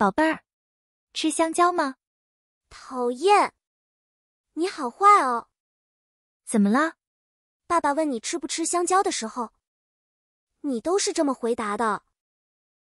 宝贝儿，吃香蕉吗？讨厌，你好坏哦！怎么了？爸爸问你吃不吃香蕉的时候，你都是这么回答的。